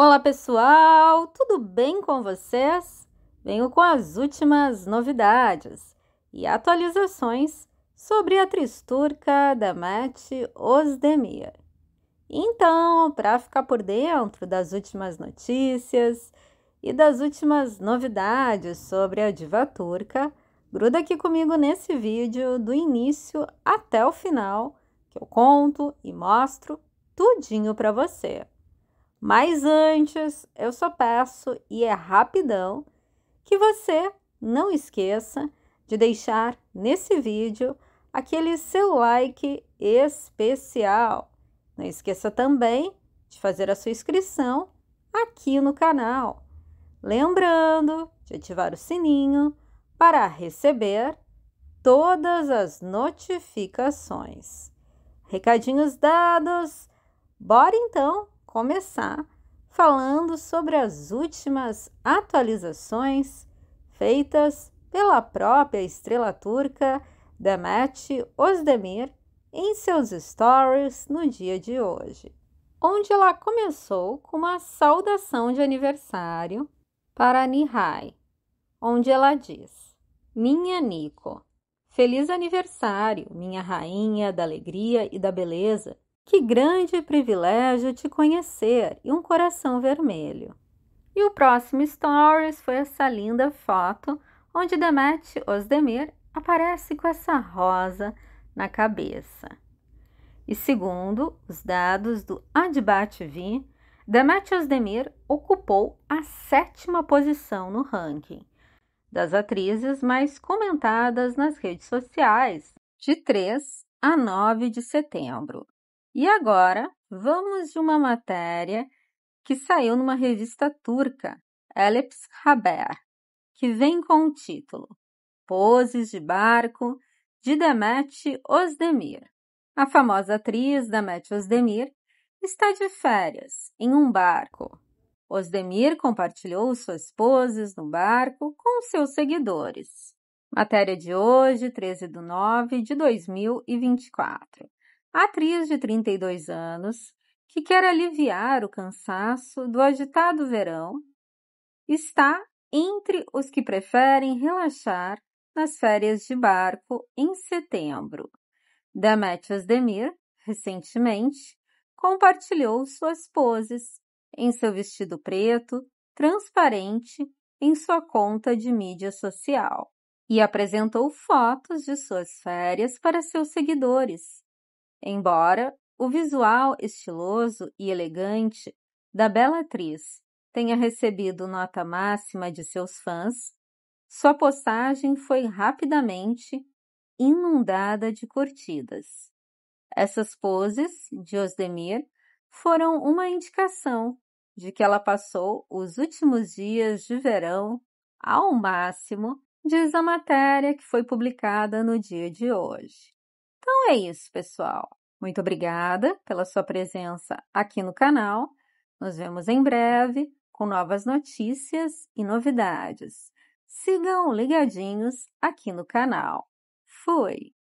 Olá pessoal, tudo bem com vocês? Venho com as últimas novidades e atualizações sobre a Tristurca da Mete Osdemir. Então, para ficar por dentro das últimas notícias e das últimas novidades sobre a diva turca, gruda aqui comigo nesse vídeo do início até o final, que eu conto e mostro tudinho para você. Mas antes, eu só peço, e é rapidão, que você não esqueça de deixar nesse vídeo aquele seu like especial. Não esqueça também de fazer a sua inscrição aqui no canal. Lembrando de ativar o sininho para receber todas as notificações. Recadinhos dados, bora então começar falando sobre as últimas atualizações feitas pela própria estrela turca Demet Özdemir em seus stories no dia de hoje, onde ela começou com uma saudação de aniversário para Nihai, onde ela diz: Minha Nico, feliz aniversário, minha rainha da alegria e da beleza. Que grande privilégio te conhecer e um coração vermelho. E o próximo Stories foi essa linda foto onde Demet Osdemir aparece com essa rosa na cabeça. E segundo os dados do AdbatV, Demet Osdemir ocupou a sétima posição no ranking das atrizes mais comentadas nas redes sociais de 3 a 9 de setembro e agora, vamos de uma matéria que saiu numa revista turca, Elips Haber, que vem com o título Poses de Barco de Demet Özdemir. A famosa atriz Demet Özdemir está de férias em um barco. Özdemir compartilhou suas poses no barco com seus seguidores. Matéria de hoje, 13 de nove de 2024 a atriz de 32 anos, que quer aliviar o cansaço do agitado verão, está entre os que preferem relaxar nas férias de barco em setembro. Demetrius Demir, recentemente, compartilhou suas poses em seu vestido preto, transparente, em sua conta de mídia social e apresentou fotos de suas férias para seus seguidores, Embora o visual estiloso e elegante da bela atriz tenha recebido nota máxima de seus fãs, sua postagem foi rapidamente inundada de curtidas. Essas poses de Osdemir foram uma indicação de que ela passou os últimos dias de verão ao máximo, diz a matéria que foi publicada no dia de hoje. Então é isso, pessoal. Muito obrigada pela sua presença aqui no canal. Nos vemos em breve com novas notícias e novidades. Sigam ligadinhos aqui no canal. Fui!